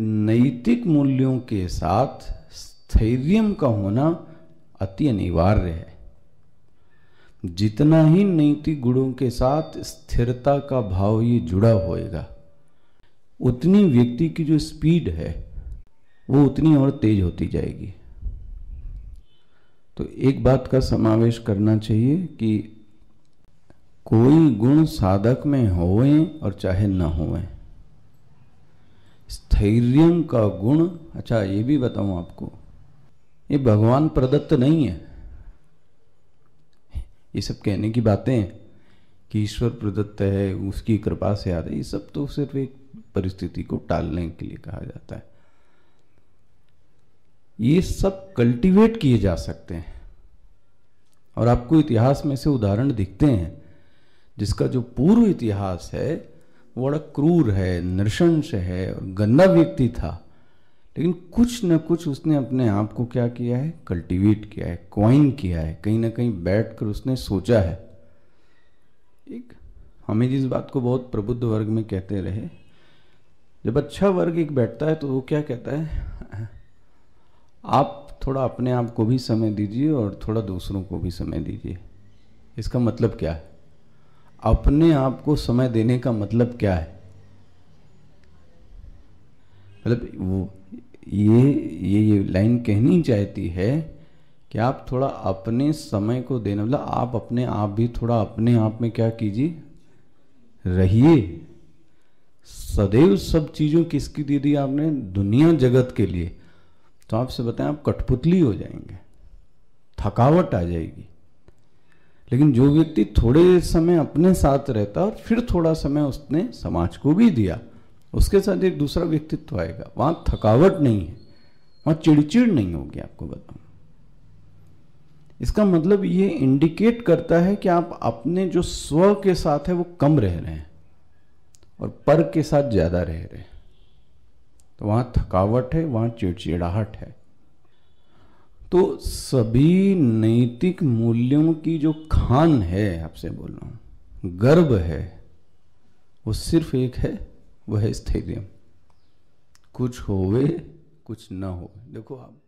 नैतिक मूल्यों के साथ स्थैर्य का होना अति अनिवार्य है जितना ही नैतिक गुणों के साथ स्थिरता का भाव ये जुड़ा होएगा उतनी व्यक्ति की जो स्पीड है वो उतनी और तेज होती जाएगी तो एक बात का समावेश करना चाहिए कि कोई गुण साधक में होए और चाहे न होएं स्थैर्य का गुण अच्छा ये भी बताऊं आपको ये भगवान प्रदत्त नहीं है ये सब कहने की बातें हैं कि ईश्वर प्रदत्त है उसकी कृपा से आ रही ये सब तो सिर्फ एक परिस्थिति को टालने के लिए कहा जाता है ये सब कल्टीवेट किए जा सकते हैं और आपको इतिहास में से उदाहरण दिखते हैं जिसका जो पूर्व इतिहास है बड़ा क्रूर है नृशंस है और गंदा व्यक्ति था लेकिन कुछ न कुछ उसने अपने आप को क्या किया है कल्टीवेट किया है क्वाइन किया है कहीं ना कहीं बैठ कर उसने सोचा है एक हमें जिस बात को बहुत प्रबुद्ध वर्ग में कहते रहे जब अच्छा वर्ग एक बैठता है तो वो क्या कहता है आप थोड़ा अपने आप को भी समय दीजिए और थोड़ा दूसरों को भी समय दीजिए इसका मतलब क्या है अपने आप को समय देने का मतलब क्या है मतलब वो ये ये ये लाइन कहनी चाहती है कि आप थोड़ा अपने समय को देना मतलब आप अपने आप भी थोड़ा अपने आप में क्या कीजिए रहिए सदैव सब चीज़ों किसकी दे दी आपने दुनिया जगत के लिए तो आपसे बताएं आप कठपुतली हो जाएंगे थकावट आ जाएगी लेकिन जो व्यक्ति थोड़े समय अपने साथ रहता और फिर थोड़ा समय उसने समाज को भी दिया उसके साथ एक दूसरा व्यक्तित्व आएगा वहां थकावट नहीं है वहां चिड़चिड़ नहीं होगी आपको बताऊ इसका मतलब ये इंडिकेट करता है कि आप अपने जो स्व के साथ है वो कम रह रहे हैं और पर के साथ ज़्यादा रह रहे हैं तो वहां थकावट है वहां चिड़चिड़ाहट है तो सभी नैतिक मूल्यों की जो खान है आपसे बोल रहा हूँ गर्व है वो सिर्फ एक है वह है स्थैर्य कुछ होवे कुछ ना हो देखो आप